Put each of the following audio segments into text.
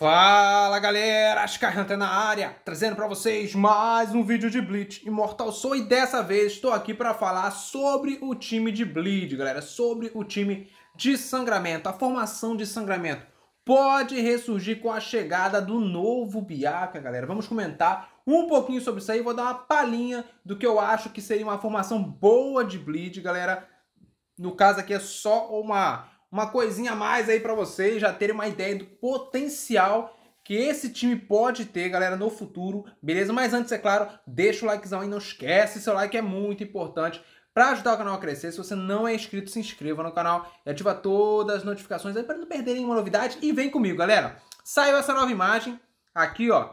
Fala galera, Ascarranta é na área, trazendo para vocês mais um vídeo de Blitz Imortal Sou e dessa vez estou aqui para falar sobre o time de Bleed, galera, sobre o time de sangramento, a formação de sangramento. Pode ressurgir com a chegada do novo Biaka, galera. Vamos comentar um pouquinho sobre isso aí, vou dar uma palhinha do que eu acho que seria uma formação boa de Bleed, galera. No caso aqui é só uma uma coisinha a mais aí para vocês já terem uma ideia do potencial que esse time pode ter, galera, no futuro, beleza? Mas antes, é claro, deixa o likezão aí, não esquece, seu like é muito importante para ajudar o canal a crescer. Se você não é inscrito, se inscreva no canal e ativa todas as notificações aí para não perder nenhuma novidade. E vem comigo, galera. Saiu essa nova imagem aqui, ó.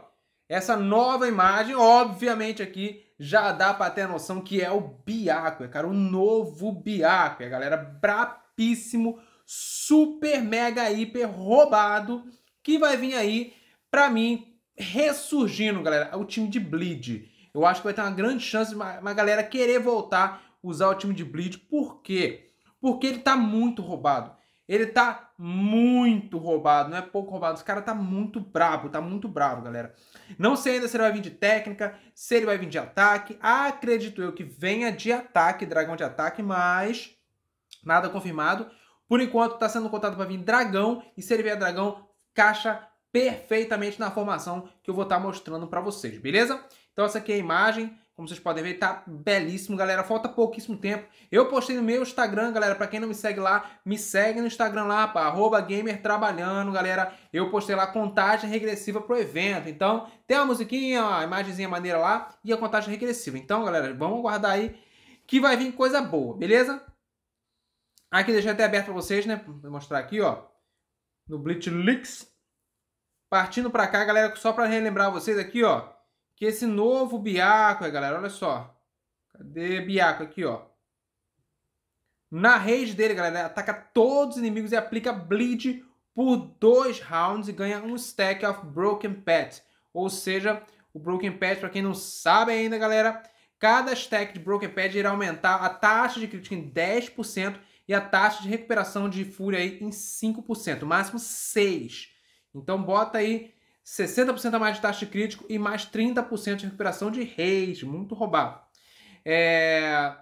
Essa nova imagem, obviamente aqui, já dá para ter a noção que é o Biaco, é cara, o novo Biaco, é galera, brapíssimo super, mega, hiper roubado que vai vir aí, para mim, ressurgindo, galera. O time de Bleed. Eu acho que vai ter uma grande chance de uma, uma galera querer voltar usar o time de Bleed. Por quê? Porque ele tá muito roubado. Ele tá muito roubado, não é pouco roubado. Esse cara tá muito brabo, tá muito brabo, galera. Não sei ainda se ele vai vir de técnica, se ele vai vir de ataque. Acredito eu que venha de ataque, dragão de ataque, mas nada confirmado. Por enquanto, está sendo contado para vir Dragão, e se ele vier Dragão, caixa perfeitamente na formação que eu vou estar tá mostrando para vocês, beleza? Então essa aqui é a imagem, como vocês podem ver, tá belíssimo, galera, falta pouquíssimo tempo. Eu postei no meu Instagram, galera, para quem não me segue lá, me segue no Instagram lá, @gamertrabalhando, arroba gamer trabalhando, galera. Eu postei lá contagem regressiva pro evento, então tem uma musiquinha, a imagenzinha maneira lá e a contagem regressiva. Então, galera, vamos aguardar aí que vai vir coisa boa, beleza? Aqui deixei até aberto para vocês, né? Vou mostrar aqui, ó. No Licks, Partindo para cá, galera, só para relembrar vocês aqui, ó. Que esse novo biaco, é, galera, olha só. Cadê biaco aqui, ó? Na rage dele, galera, ataca todos os inimigos e aplica bleed por dois rounds e ganha um stack of broken pet. Ou seja, o broken pet, para quem não sabe ainda, galera, cada stack de broken pet irá aumentar a taxa de crítica em 10% e a taxa de recuperação de fúria aí em 5%, máximo 6%. Então bota aí 60% a mais de taxa de crítico e mais 30% de recuperação de reis, muito roubado. É...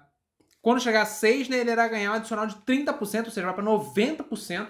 Quando chegar a 6, né, ele irá ganhar um adicional de 30%, ou seja, vai para 90%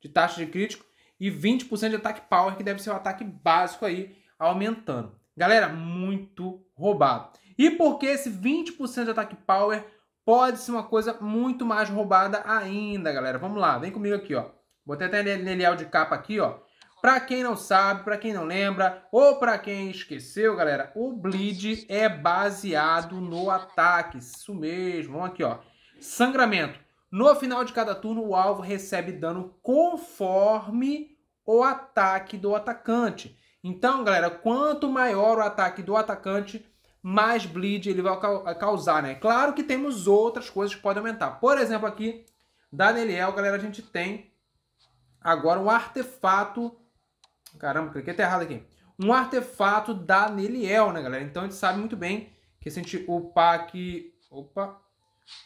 de taxa de crítico e 20% de ataque power, que deve ser o ataque básico aí, aumentando. Galera, muito roubado. E por que esse 20% de ataque power pode ser uma coisa muito mais roubada ainda, galera. Vamos lá, vem comigo aqui, ó. Botei até nele de capa aqui, ó. Para quem não sabe, para quem não lembra, ou para quem esqueceu, galera, o bleed é baseado no ataque. Isso mesmo. Vamos aqui, ó. Sangramento. No final de cada turno, o alvo recebe dano conforme o ataque do atacante. Então, galera, quanto maior o ataque do atacante, mais bleed ele vai causar, né? Claro que temos outras coisas que podem aumentar. Por exemplo, aqui da Neliel, galera, a gente tem agora um artefato. Caramba, cliquei até errado aqui. Um artefato da Neliel, né, galera? Então a gente sabe muito bem que se a gente upar aqui. Opa!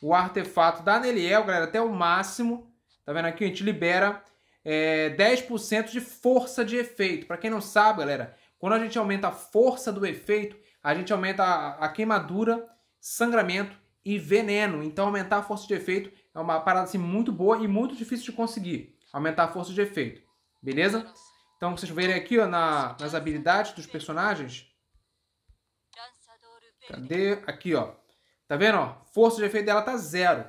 O artefato da Neliel, galera, até o máximo. Tá vendo aqui? A gente libera é, 10% de força de efeito. Para quem não sabe, galera, quando a gente aumenta a força do efeito, a gente aumenta a, a queimadura, sangramento e veneno. Então aumentar a força de efeito é uma parada assim muito boa e muito difícil de conseguir. Aumentar a força de efeito. Beleza? Então vocês verem aqui ó, na, nas habilidades dos personagens. Cadê? Aqui, ó. Tá vendo? Ó? Força de efeito dela tá zero.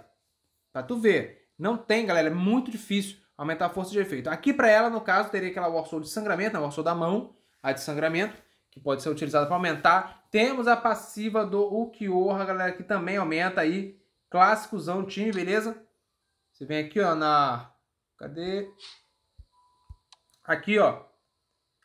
Pra tu ver. Não tem, galera. É muito difícil aumentar a força de efeito. Aqui pra ela, no caso, teria aquela Warsaw de sangramento, a né? Warsaw da mão, a de sangramento que pode ser utilizada para aumentar. Temos a passiva do Ukiorra, galera, que também aumenta aí. Clássicozão time, beleza? Você vem aqui, ó, na... Cadê? Aqui, ó.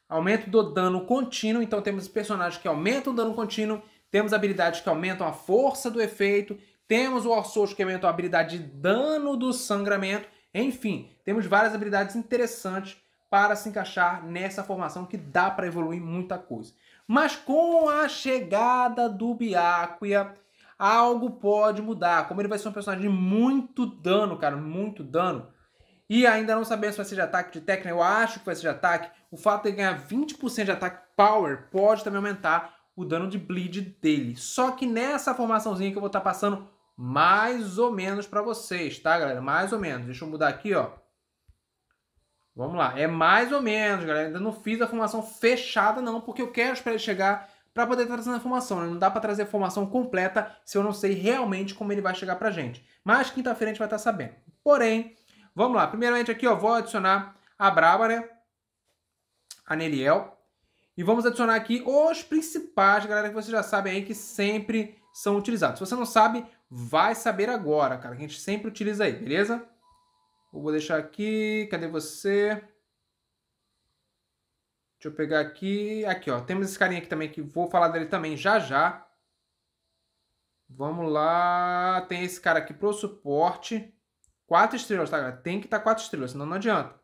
Aumento do dano contínuo. Então temos personagens que aumentam o dano contínuo. Temos habilidades que aumentam a força do efeito. Temos o Orsojo que aumenta a habilidade de dano do sangramento. Enfim, temos várias habilidades interessantes para se encaixar nessa formação que dá para evoluir muita coisa. Mas com a chegada do Biaquia, algo pode mudar. Como ele vai ser um personagem de muito dano, cara, muito dano. E ainda não sabemos se vai ser de ataque de técnica, eu acho que vai ser de ataque. O fato de ele ganhar 20% de ataque power pode também aumentar o dano de bleed dele. Só que nessa formaçãozinha que eu vou estar tá passando mais ou menos para vocês, tá, galera? Mais ou menos. Deixa eu mudar aqui, ó. Vamos lá. É mais ou menos, galera. Ainda não fiz a formação fechada, não, porque eu quero esperar ele chegar para poder trazer a formação. Né? Não dá para trazer a formação completa se eu não sei realmente como ele vai chegar para gente. Mas quinta-feira a gente vai estar tá sabendo. Porém, vamos lá. Primeiramente aqui, ó, vou adicionar a Braba, né? A Neliel. E vamos adicionar aqui os principais, galera, que vocês já sabem aí que sempre são utilizados. Se você não sabe, vai saber agora, cara, que a gente sempre utiliza aí, beleza? Eu vou deixar aqui. Cadê você? Deixa eu pegar aqui. Aqui, ó. Temos esse carinha aqui também que vou falar dele também já já. Vamos lá. Tem esse cara aqui pro suporte. Quatro estrelas, tá, galera? Tem que estar tá quatro estrelas, senão não adianta.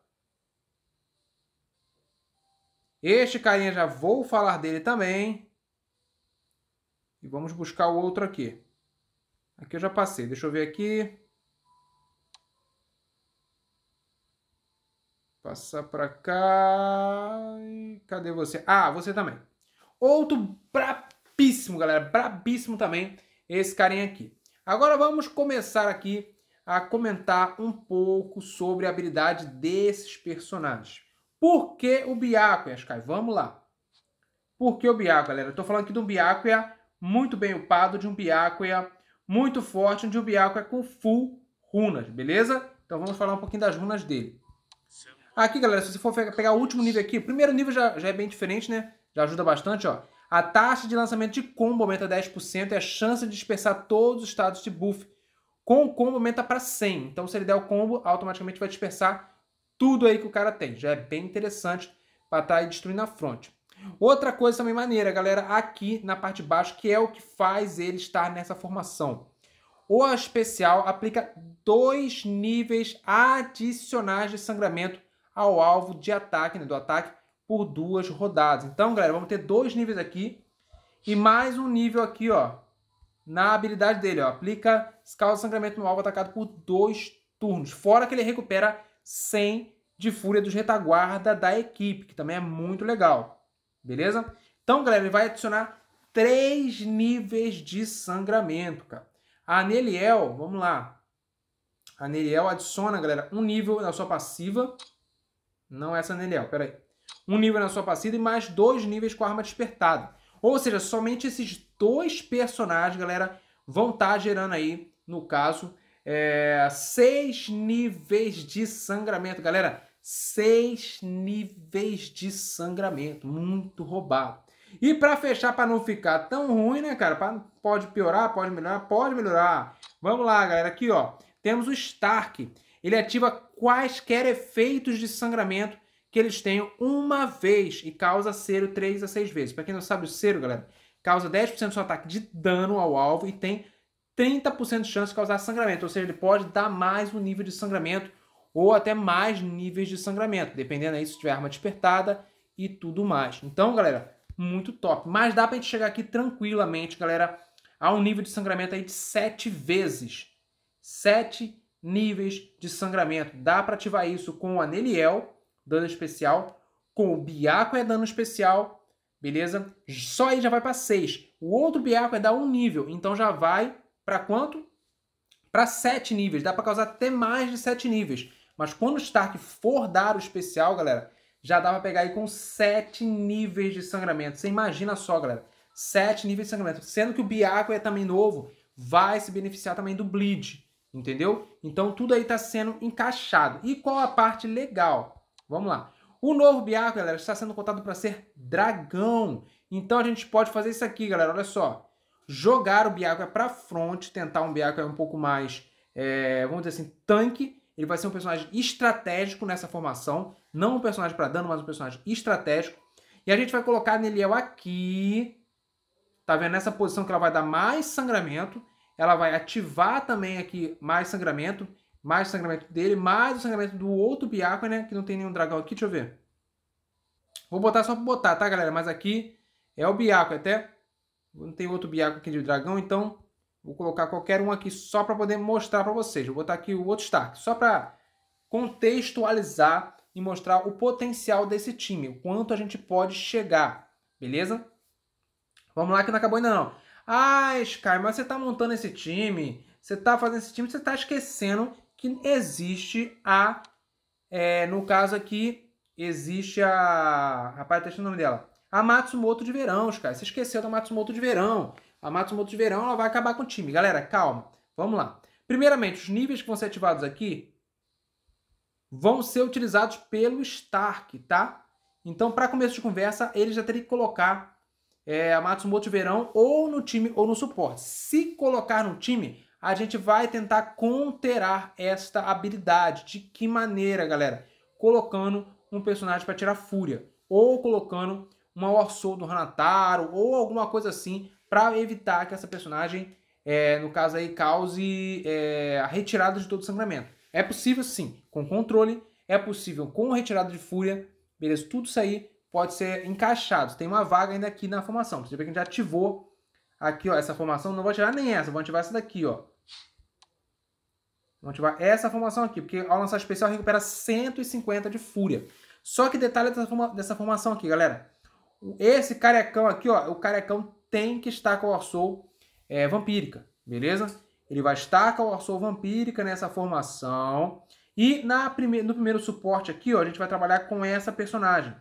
Este carinha já vou falar dele também. E vamos buscar o outro aqui. Aqui eu já passei. Deixa eu ver aqui. Passar para cá. E cadê você? Ah, você também. Outro brabíssimo, galera. Brabíssimo também. Esse carinha aqui. Agora vamos começar aqui a comentar um pouco sobre a habilidade desses personagens. Por que o Biakuya, Sky? Vamos lá. Por que o Biakuya, galera? Estou falando aqui de um Biakuya muito bem upado, de um Biakuya muito forte, de um Biakuya é com full runas, beleza? Então vamos falar um pouquinho das runas dele. Aqui, galera, se você for pegar o último nível aqui, o primeiro nível já, já é bem diferente, né? Já ajuda bastante, ó. A taxa de lançamento de combo aumenta 10% e a chance de dispersar todos os estados de buff com o combo aumenta para 100. Então, se ele der o combo, automaticamente vai dispersar tudo aí que o cara tem. Já é bem interessante para estar tá aí destruindo a fronte. Outra coisa também maneira, galera, aqui na parte de baixo, que é o que faz ele estar nessa formação. O especial aplica dois níveis adicionais de sangramento ao alvo de ataque, né, do ataque por duas rodadas. Então, galera, vamos ter dois níveis aqui e mais um nível aqui, ó, na habilidade dele, ó. Aplica escala sangramento no alvo atacado por dois turnos. Fora que ele recupera 100 de fúria dos retaguarda da equipe, que também é muito legal. Beleza? Então, galera, ele vai adicionar três níveis de sangramento, cara. A Aneliel, vamos lá. A Aneliel adiciona, galera, um nível na sua passiva. Não é Saneliel, peraí. Um nível na sua passiva e mais dois níveis com a arma despertada. Ou seja, somente esses dois personagens, galera, vão estar tá gerando aí, no caso, é, seis níveis de sangramento. Galera, seis níveis de sangramento. Muito roubado. E para fechar, para não ficar tão ruim, né, cara? Pra, pode piorar, pode melhorar, pode melhorar. Vamos lá, galera. Aqui, ó. Temos o Stark ele ativa quaisquer efeitos de sangramento que eles tenham uma vez e causa cero 3 a 6 vezes. Para quem não sabe, o cero, galera, causa 10% do seu ataque de dano ao alvo e tem 30% de chance de causar sangramento, ou seja, ele pode dar mais um nível de sangramento ou até mais níveis de sangramento, dependendo aí se tiver arma despertada e tudo mais. Então, galera, muito top. Mas dá pra gente chegar aqui tranquilamente, galera, a um nível de sangramento aí de 7 vezes. 7 níveis de sangramento. Dá para ativar isso com o Aneliel, dano especial, com o Biaco é dano especial, beleza? Só aí já vai para 6. O outro Biaco é dar um nível, então já vai para quanto? Para 7 níveis. Dá para causar até mais de 7 níveis. Mas quando o Stark for dar o especial, galera, já dá para pegar aí com 7 níveis de sangramento. Você imagina só, galera. 7 níveis de sangramento. Sendo que o Biaco é também novo, vai se beneficiar também do Bleed. Entendeu? Então tudo aí está sendo encaixado. E qual a parte legal? Vamos lá. O novo Biarco, galera, está sendo contado para ser dragão. Então a gente pode fazer isso aqui, galera. Olha só. Jogar o Biarco para frente, tentar um Biarco um pouco mais, é, vamos dizer assim, tanque. Ele vai ser um personagem estratégico nessa formação. Não um personagem para dano, mas um personagem estratégico. E a gente vai colocar Neliel aqui. Tá vendo? Nessa posição que ela vai dar mais sangramento ela vai ativar também aqui mais sangramento, mais sangramento dele, mais o sangramento do outro Biaco, né? Que não tem nenhum dragão aqui, deixa eu ver. Vou botar só pra botar, tá, galera? Mas aqui é o Biaco, até não tem outro Biaco aqui de dragão, então vou colocar qualquer um aqui só para poder mostrar para vocês. Vou botar aqui o outro Stark, só para contextualizar e mostrar o potencial desse time, o quanto a gente pode chegar, beleza? Vamos lá que não acabou ainda não. Ah, Sky, mas você tá montando esse time, você tá fazendo esse time, você tá esquecendo que existe a. É, no caso aqui, existe a. Rapaz, tá o nome dela. A Matsumoto de verão, Sky. Você esqueceu da Matsumoto de verão. A Matsumoto de verão ela vai acabar com o time. Galera, calma. Vamos lá. Primeiramente, os níveis que vão ser ativados aqui vão ser utilizados pelo Stark, tá? Então, para começo de conversa, ele já teria que colocar é, Matsumoto Verão ou no time ou no suporte. Se colocar no time, a gente vai tentar conterar esta habilidade. De que maneira, galera? Colocando um personagem para tirar fúria, ou colocando uma Orso do Hanataro, ou alguma coisa assim, para evitar que essa personagem, é, no caso aí, cause é, a retirada de todo o sangramento. É possível sim, com controle, é possível com retirada de fúria, beleza? Tudo isso aí pode ser encaixado. Tem uma vaga ainda aqui na formação. Você vê que a gente ativou aqui, ó, essa formação. Não vou tirar nem essa, vou ativar essa daqui, ó. Vou ativar essa formação aqui, porque ao lançar especial recupera 150 de fúria. Só que detalhe dessa, forma, dessa formação aqui, galera. Esse carecão aqui, ó, o carecão tem que estar com o Orsoul é, Vampírica, beleza? Ele vai estar com o Orsoul Vampírica nessa formação. E na prime no primeiro suporte aqui, ó, a gente vai trabalhar com essa personagem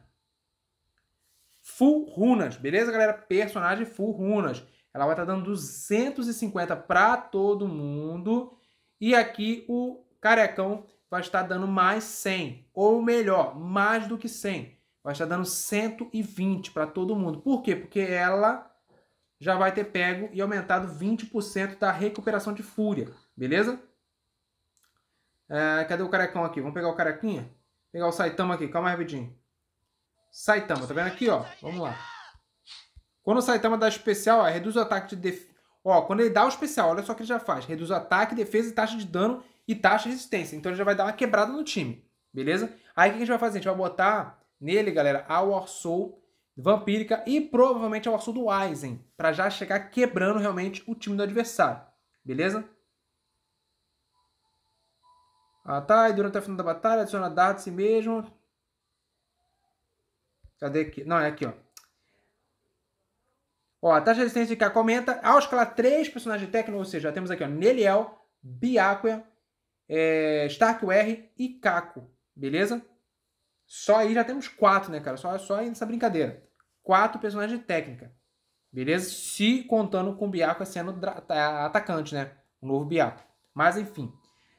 full runas, beleza, galera? Personagem full runas. Ela vai estar tá dando 250 para todo mundo. E aqui o carecão vai estar dando mais 100, ou melhor, mais do que 100. Vai estar dando 120 para todo mundo. Por quê? Porque ela já vai ter pego e aumentado 20% da recuperação de fúria, beleza? É, cadê o carecão aqui? Vamos pegar o carequinha? Pegar o Saitama aqui, calma aí rapidinho. Saitama, tá vendo aqui, ó? Vamos lá. Quando o Saitama dá especial, ó, reduz o ataque de Ó, quando ele dá o especial, olha só o que ele já faz. Reduz o ataque, defesa e taxa de dano e taxa de resistência. Então ele já vai dar uma quebrada no time, beleza? Aí o que a gente vai fazer? A gente vai botar nele, galera, a War Soul Vampírica e provavelmente a War Soul do Aizen, para já chegar quebrando realmente o time do adversário, beleza? Ah, tá. E durante a final da batalha, adiciona dados a si mesmo. Cadê aqui? Não, é aqui, ó. Ó, a taxa de resistência de K comenta. Ao escalar três personagens técnicos, ou seja, já temos aqui, ó, Neliel, Biaquia, é, R e Caco. Beleza? Só aí já temos quatro, né, cara? Só, só nessa brincadeira. Quatro personagens de técnica. Beleza? Se contando com o Biaco sendo tá, atacante, né? O novo Biaco. Mas enfim.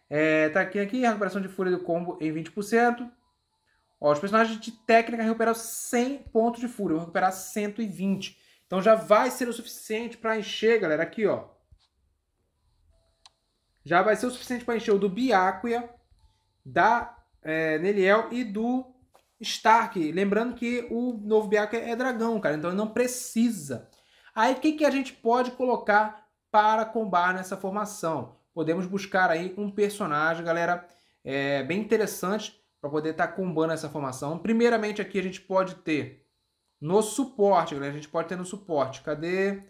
É, tá aqui, aqui, recuperação de fúria do combo em 20%. Ó, os personagens de técnica recuperam 100 pontos de fúria. Eu vou recuperar 120. Então já vai ser o suficiente para encher, galera. Aqui, ó. Já vai ser o suficiente para encher o do Biáquia, da é, Neliel e do Stark. Lembrando que o novo Biáquia é dragão, cara. Então ele não precisa. Aí o que, que a gente pode colocar para combar nessa formação? Podemos buscar aí um personagem, galera, é, bem interessante para poder estar tá combando essa formação. Primeiramente aqui a gente pode ter no suporte, galera, a gente pode ter no suporte, cadê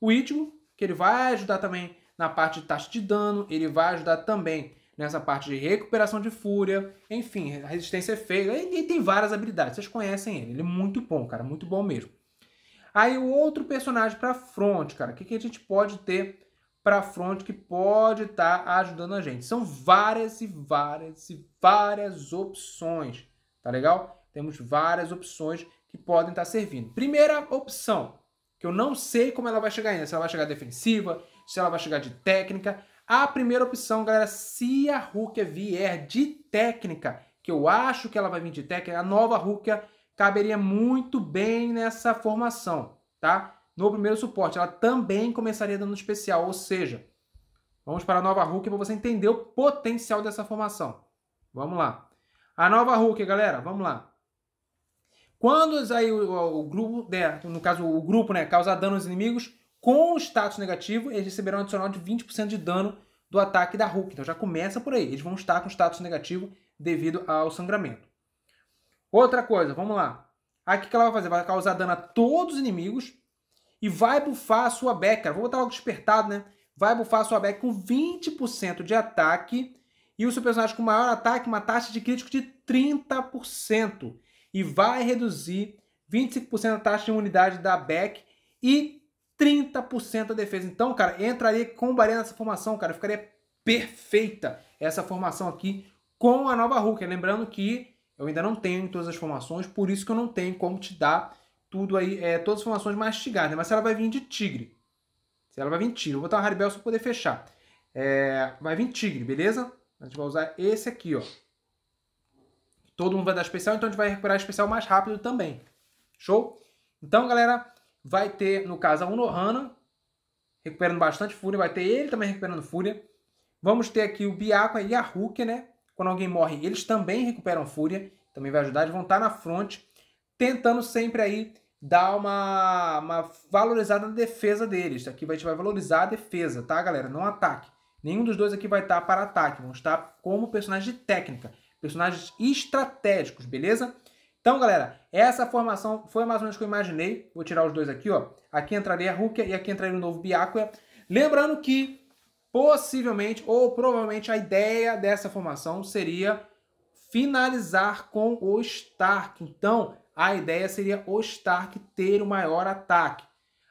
o ritmo, que ele vai ajudar também na parte de taxa de dano, ele vai ajudar também nessa parte de recuperação de fúria, enfim, resistência é feia, ele tem várias habilidades, vocês conhecem ele, ele é muito bom, cara, muito bom mesmo. Aí o outro personagem para front, cara, o que, que a gente pode ter para a fronte que pode estar tá ajudando a gente. São várias e várias e várias opções, tá legal? Temos várias opções que podem estar tá servindo. Primeira opção, que eu não sei como ela vai chegar ainda, se ela vai chegar defensiva, se ela vai chegar de técnica. A primeira opção, galera, se a Rukia vier de técnica, que eu acho que ela vai vir de técnica, a nova Rukia caberia muito bem nessa formação, tá? no primeiro suporte. Ela também começaria dando especial, ou seja, vamos para a nova Hulk para você entender o potencial dessa formação. Vamos lá. A nova Hulk, galera, vamos lá. Quando aí o, o, o grupo, né, no caso o grupo, né, causa dano aos inimigos com status negativo, eles receberão um adicional de 20% de dano do ataque da Hulk. Então já começa por aí. Eles vão estar com status negativo devido ao sangramento. Outra coisa, vamos lá. Aqui que ela vai fazer? Vai causar dano a todos os inimigos e vai bufar a sua back, cara. Vou botar logo despertado, né? Vai bufar a sua back com 20% de ataque e o seu personagem com maior ataque, uma taxa de crítico de 30%. E vai reduzir 25% da taxa de imunidade da back e 30% da defesa. Então, cara, entraria com Bahia nessa formação, cara. Ficaria perfeita essa formação aqui com a nova Hulk. Lembrando que eu ainda não tenho em todas as formações, por isso que eu não tenho como te dar tudo aí, é, todas as formações mastigadas, né? mas se ela vai vir de tigre. Se ela vai vir tigre, vou botar uma Haribel só para poder fechar. É, vai vir tigre, beleza? A gente vai usar esse aqui, ó. Todo mundo vai dar especial, então a gente vai recuperar especial mais rápido também. Show? Então, galera, vai ter, no caso, a Unohana recuperando bastante fúria. Vai ter ele também recuperando fúria. Vamos ter aqui o biaco e a Hulk, né? Quando alguém morre, eles também recuperam fúria. Também vai ajudar. Eles vão estar na fronte tentando sempre aí dar uma, uma valorizada na defesa deles. Aqui a gente vai valorizar a defesa, tá, galera? Não ataque. Nenhum dos dois aqui vai estar para ataque, vão estar como personagens de técnica, personagens estratégicos, beleza? Então, galera, essa formação foi mais ou menos que eu imaginei. Vou tirar os dois aqui, ó. Aqui entraria a Rukia e aqui entraria o novo Biakuya. Lembrando que, possivelmente, ou provavelmente, a ideia dessa formação seria finalizar com o Stark. Então, a ideia seria o Stark ter o maior ataque.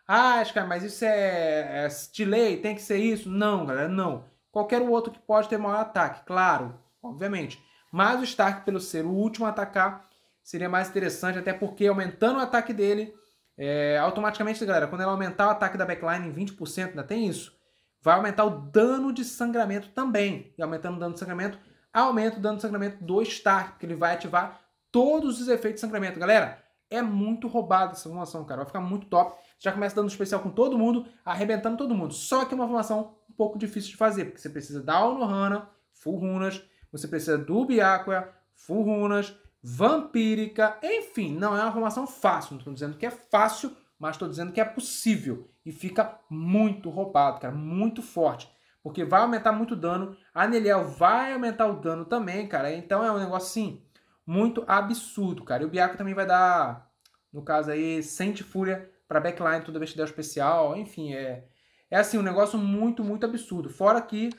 Ah, cara, mas isso é, é de tem que ser isso? Não, galera, não. Qualquer outro que pode ter maior ataque, claro, obviamente. Mas o Stark, pelo ser o último a atacar, seria mais interessante, até porque aumentando o ataque dele, é, automaticamente, galera, quando ela aumentar o ataque da backline em 20%, ainda tem isso, vai aumentar o dano de sangramento também. E aumentando o dano de sangramento, aumenta o dano de sangramento do Stark, porque ele vai ativar todos os efeitos de sangramento. Galera, é muito roubada essa formação, cara. Vai ficar muito top. Já começa dando especial com todo mundo, arrebentando todo mundo. Só que é uma formação um pouco difícil de fazer, porque você precisa da Alnohana, full runas, você precisa do Biaquia, full runas, vampírica, enfim, não é uma formação fácil. Não estou dizendo que é fácil, mas estou dizendo que é possível. E fica muito roubado, cara, muito forte. Porque vai aumentar muito o dano. A Aneliel vai aumentar o dano também, cara. Então é um negócio assim muito absurdo, cara. E o Biaco também vai dar, no caso aí, sente fúria para backline toda vez que der o especial. Enfim, é, é assim, um negócio muito, muito absurdo. Fora que.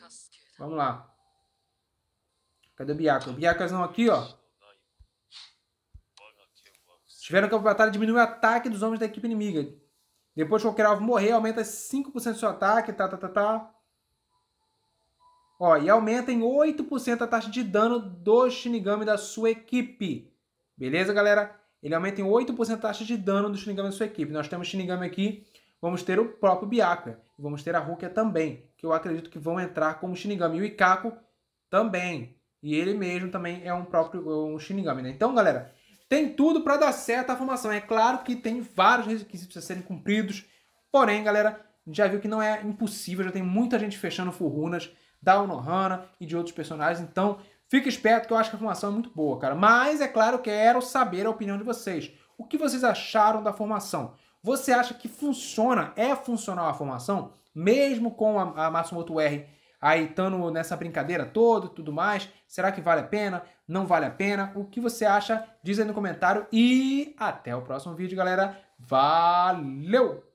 Vamos lá. Cadê o Biaco? O Biacozão aqui, ó. Tiveram que a batalha diminuir o ataque dos homens da equipe inimiga. Depois que qualquer alvo morrer, aumenta 5% do seu ataque, tá, tá, tá, tá. Ó, e aumenta em 8% a taxa de dano do Shinigami da sua equipe. Beleza, galera? Ele aumenta em 8% a taxa de dano do Shinigami da sua equipe. Nós temos Shinigami aqui, vamos ter o próprio Byakuya. Vamos ter a Rukia também, que eu acredito que vão entrar como Shinigami. E o Ikako também. E ele mesmo também é um próprio um Shinigami, né? Então, galera, tem tudo para dar certo a formação. É claro que tem vários requisitos a serem cumpridos. Porém, galera, já viu que não é impossível. Já tem muita gente fechando furunas da Unohana e de outros personagens. Então, fica esperto que eu acho que a formação é muito boa, cara. Mas, é claro, que quero saber a opinião de vocês. O que vocês acharam da formação? Você acha que funciona, é funcional a formação? Mesmo com a, a Matsumoto R aí estando nessa brincadeira toda e tudo mais, será que vale a pena? Não vale a pena? O que você acha? Diz aí no comentário e até o próximo vídeo, galera. Valeu!